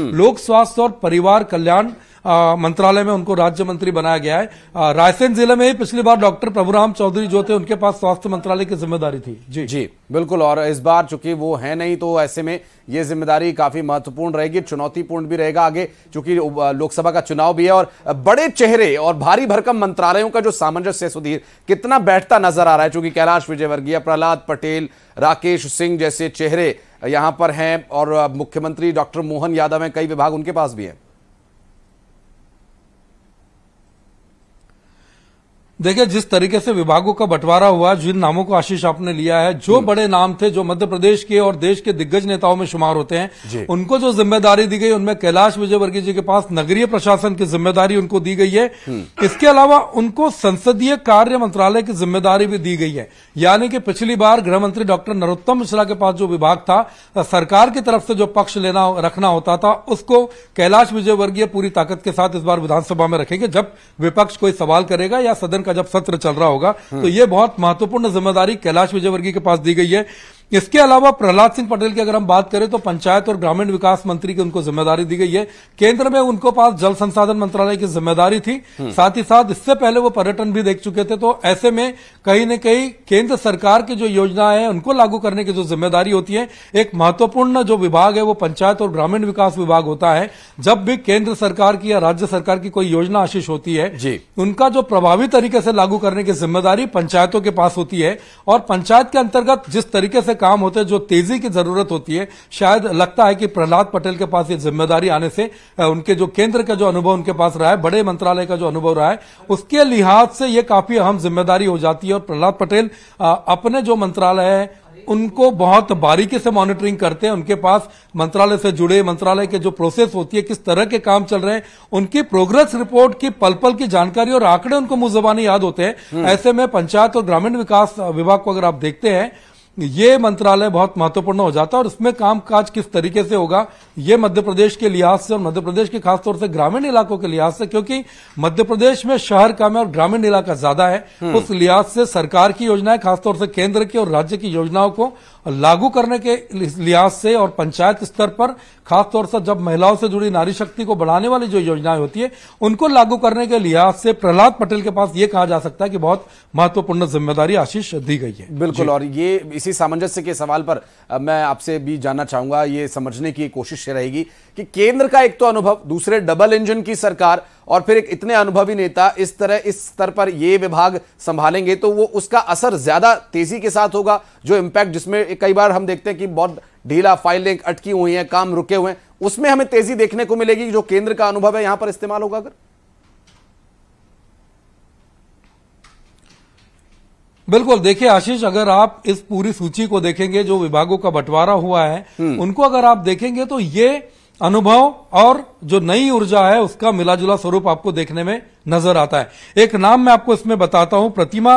हम्म। लोक स्वास्थ्य और परिवार कल्याण मंत्रालय में उनको राज्य मंत्री बनाया गया है रायसेन जिले में ही पिछली बार डॉक्टर प्रभुराम चौधरी जो थे उनके पास स्वास्थ्य मंत्रालय की जिम्मेदारी थी जी जी बिल्कुल और इस बार चूंकि वो है नहीं तो ऐसे में ये जिम्मेदारी काफी महत्वपूर्ण रहेगी चुनौतीपूर्ण भी रहेगा आगे चूंकि लोकसभा का चुनाव भी है और बड़े चेहरे और भारी भरकम मंत्रालयों का जो सामंजस्य सुधीर कितना बैठता नजर आ रहा है चूंकि कैलाश विजयवर्गीय प्रहलाद पटेल राकेश सिंह जैसे चेहरे यहाँ पर हैं और मुख्यमंत्री डॉक्टर मोहन यादव हैं कई विभाग उनके पास भी हैं देखिए जिस तरीके से विभागों का बंटवारा हुआ जिन नामों को आशीष आपने लिया है जो हम्म। बड़े नाम थे जो मध्य प्रदेश के और देश के दिग्गज नेताओं में शुमार होते हैं उनको जो जिम्मेदारी दी गई उनमें कैलाश विजयवर्गीय जी के पास नगरीय प्रशासन की जिम्मेदारी उनको दी गई है हम्म। इसके अलावा उनको संसदीय कार्य मंत्रालय की जिम्मेदारी भी दी गई है यानी कि पिछली बार गृहमंत्री डॉक्टर नरोत्तम मिश्रा के पास जो विभाग था सरकार की तरफ से जो पक्ष लेना रखना होता था उसको कैलाश विजयवर्गीय पूरी ताकत के साथ इस बार विधानसभा में रखेंगे जब विपक्ष कोई सवाल करेगा या सदन का जब सत्र चल रहा होगा तो यह बहुत महत्वपूर्ण जिम्मेदारी कैलाश विजयवर्गीय के पास दी गई है इसके अलावा प्रहलाद सिंह पटेल की अगर हम बात करें तो पंचायत और ग्रामीण विकास मंत्री की उनको जिम्मेदारी दी गई है केंद्र में उनको पास जल संसाधन मंत्रालय की जिम्मेदारी थी हम्म। साथ ही साथ इससे पहले वो पर्यटन भी देख चुके थे तो ऐसे में कहीं न कहीं केंद्र सरकार की जो योजनाएं हैं उनको लागू करने की जो जिम्मेदारी होती है एक महत्वपूर्ण जो विभाग है वो पंचायत और ग्रामीण विकास विभाग होता है जब भी केंद्र सरकार की या राज्य सरकार की कोई योजना आशीष होती है उनका जो प्रभावी तरीके से लागू करने की जिम्मेदारी पंचायतों के पास होती है और पंचायत के अंतर्गत जिस तरीके से काम होते हैं जो तेजी की जरूरत होती है शायद लगता है कि प्रहलाद पटेल के पास ये जिम्मेदारी आने से उनके जो केंद्र का जो अनुभव उनके पास रहा है बड़े मंत्रालय का जो अनुभव रहा है उसके लिहाज से ये काफी अहम जिम्मेदारी हो जाती है और प्रहलाद पटेल अपने जो मंत्रालय है उनको बहुत बारीकी से मॉनिटरिंग करते हैं उनके पास मंत्रालय से जुड़े मंत्रालय के जो प्रोसेस होती है किस तरह के काम चल रहे हैं उनकी प्रोग्रेस रिपोर्ट की पल पल की जानकारी और आंकड़े उनको मुंह याद होते हैं हम्म। ऐसे में पंचायत और ग्रामीण विकास विभाग को अगर आप देखते हैं ये मंत्रालय बहुत महत्वपूर्ण हो जाता है और इसमें कामकाज किस तरीके से होगा ये मध्य प्रदेश के लिहाज से और मध्य प्रदेश के खासतौर से ग्रामीण इलाकों के लिहाज से क्योंकि मध्य प्रदेश में शहर कम है और ग्रामीण इलाका ज्यादा है हम्म। उस लिहाज से सरकार की योजनाएं खासतौर से केंद्र की और राज्य की योजनाओं को लागू करने के लिहाज से और पंचायत स्तर पर खासतौर से जब महिलाओं से जुड़ी नारी शक्ति को बढ़ाने वाली जो योजनाएं होती है उनको लागू करने के लिहाज से प्रहलाद पटेल के पास ये कहा जा सकता है कि बहुत महत्वपूर्ण जिम्मेदारी आशीष दी गई है बिल्कुल और ये इसी सामंजस्य के सवाल पर मैं आपसे भी जानना चाहूंगा ये समझने की कोशिश रहेगी कि केंद्र का एक तो अनुभव दूसरे डबल इंजन की सरकार और फिर एक इतने अनुभवी नेता इस तरह इस स्तर पर ये विभाग संभालेंगे तो वो उसका असर ज्यादा तेजी के साथ होगा जो इम्पैक्ट जिसमें कई बार हम देखते हैं कि बहुत ढीला फाइलें अटकी हुई हैं काम रुके हुए हैं उसमें हमें तेजी देखने को मिलेगी जो केंद्र का अनुभव है यहां पर इस्तेमाल होगा अगर बिल्कुल देखिए आशीष अगर आप इस पूरी सूची को देखेंगे जो विभागों का बंटवारा हुआ है हम्म। उनको अगर आप देखेंगे तो ये अनुभव और जो नई ऊर्जा है उसका मिलाजुला स्वरूप आपको देखने में नजर आता है एक नाम मैं आपको इसमें बताता हूं प्रतिमा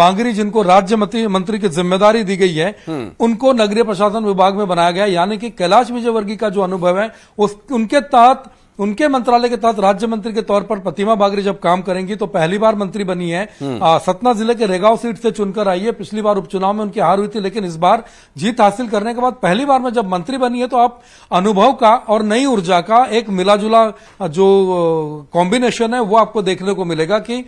बांगरी जिनको राज्य मंत्री की जिम्मेदारी दी गई है हम्म। उनको नगरीय प्रशासन विभाग में बनाया गया यानी कि कैलाश विजयवर्गीय का जो अनुभव है उस उनके तहत उनके मंत्रालय के तहत राज्य मंत्री के तौर पर प्रतिमा बागरी जब काम करेंगी तो पहली बार मंत्री बनी है हम्म। आ, सतना जिले के रेगांव सीट से चुनकर आई है पिछली बार उपचुनाव में उनकी हार हुई थी लेकिन इस बार जीत हासिल करने के बाद पहली बार में जब मंत्री बनी है तो आप अनुभव का और नई ऊर्जा का एक मिलाजुला जो कॉम्बिनेशन है वो आपको देखने को मिलेगा कि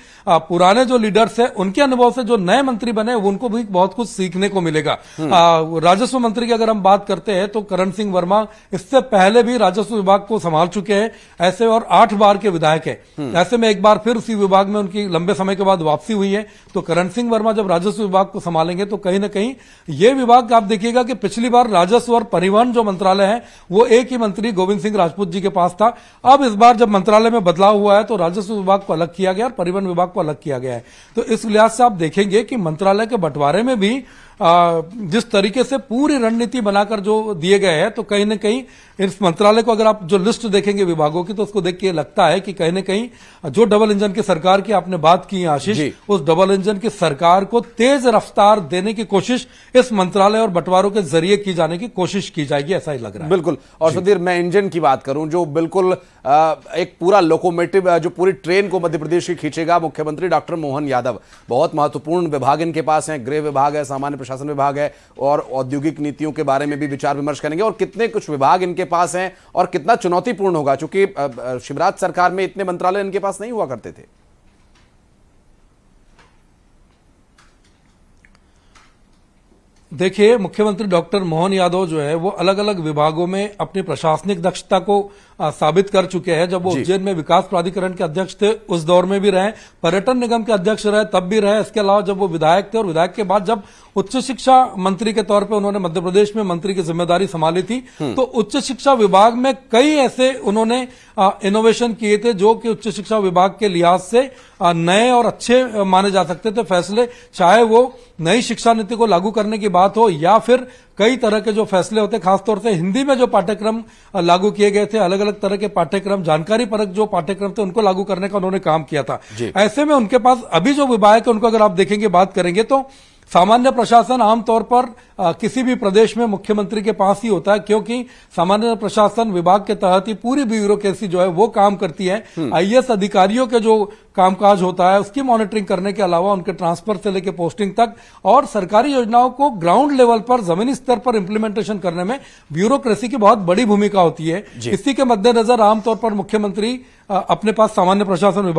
पुराने जो लीडर्स है उनके अनुभव से जो नए मंत्री बने उनको भी बहुत कुछ सीखने को मिलेगा हम्म। राजस्व मंत्री की अगर हम बात करते हैं तो करण सिंह वर्मा इससे पहले भी राजस्व विभाग को संभाल चुके हैं ऐसे और आठ बार के विधायक है हम्म। ऐसे में एक बार फिर उसी विभाग में उनकी लंबे समय के बाद वापसी हुई है तो करण सिंह वर्मा जब राजस्व विभाग को संभालेंगे तो कहीं ना कहीं ये विभाग आप देखिएगा कि पिछली बार राजस्व और परिवहन जो मंत्रालय है वो एक ही मंत्री गोविंद सिंह राजपूत जी के पास था अब इस बार जब मंत्रालय में बदलाव हुआ है तो राजस्व विभाग को अलग किया गया और परिवहन विभाग को अलग किया गया है तो इस लिहाज से आप देखेंगे कि मंत्रालय के बंटवारे में भी जिस तरीके से पूरी रणनीति बनाकर जो दिए गए हैं तो कहीं ना कहीं इस मंत्रालय को अगर आप जो लिस्ट देखेंगे विभागों की तो उसको देख के लगता है कि कहीं ना कहीं जो डबल इंजन की सरकार की आपने बात की आशीष उस डबल इंजन की सरकार को तेज रफ्तार देने की कोशिश इस मंत्रालय और बंटवारों के जरिए की जाने की कोशिश की जाएगी ऐसा ही लग रहा है बिल्कुल और सुधीर मैं इंजन की बात करूं जो बिल्कुल एक पूरा लोकोमेटिव जो पूरी ट्रेन को मध्य प्रदेश की खींचेगा मुख्यमंत्री डॉक्टर मोहन यादव बहुत महत्वपूर्ण विभाग इनके पास है गृह विभाग है सामान्य प्रशासन विभाग है और औद्योगिक नीतियों के बारे में भी विचार विमर्श करेंगे और कितने कुछ विभाग इनके पास हैं और कितना चुनौतीपूर्ण होगा चूंकि शिवराज सरकार में इतने मंत्रालय इनके पास नहीं हुआ करते थे देखिए मुख्यमंत्री डॉक्टर मोहन यादव जो है वो अलग अलग विभागों में अपनी प्रशासनिक दक्षता को आ, साबित कर चुके हैं जब वो उज्जैन में विकास प्राधिकरण के अध्यक्ष थे उस दौर में भी रहे पर्यटन निगम के अध्यक्ष रहे तब भी रहे इसके अलावा जब वो विधायक थे और विधायक के बाद जब उच्च शिक्षा मंत्री के तौर पर उन्होंने मध्य प्रदेश में मंत्री की जिम्मेदारी संभाली थी हम्म। तो उच्च शिक्षा विभाग में कई ऐसे उन्होंने इनोवेशन किए थे जो कि उच्च शिक्षा विभाग के लिहाज से नए और अच्छे माने जा सकते थे फैसले चाहे वो नई शिक्षा नीति को लागू करने की बात हो या फिर कई तरह के जो फैसले होते हैं खासतौर से हिंदी में जो पाठ्यक्रम लागू किए गए थे अलग अलग तरह के पाठ्यक्रम जानकारी परक जो पाठ्यक्रम थे उनको लागू करने का उन्होंने काम किया था ऐसे में उनके पास अभी जो विभाग है उनको अगर आप देखेंगे बात करेंगे तो सामान्य प्रशासन आमतौर पर आ, किसी भी प्रदेश में मुख्यमंत्री के पास ही होता है क्योंकि सामान्य प्रशासन विभाग के तहत ही पूरी ब्यूरोक्रेसी जो है वो काम करती है हम्म। आईएएस अधिकारियों के जो कामकाज होता है उसकी मॉनिटरिंग करने के अलावा उनके ट्रांसफर से लेकर पोस्टिंग तक और सरकारी योजनाओं को ग्राउंड लेवल पर जमीनी स्तर पर इम्प्लीमेंटेशन करने में ब्यूरोक्रेसी की बहुत बड़ी भूमिका होती है इसी के मद्देनजर आमतौर पर मुख्यमंत्री अपने पास सामान्य प्रशासन विभाग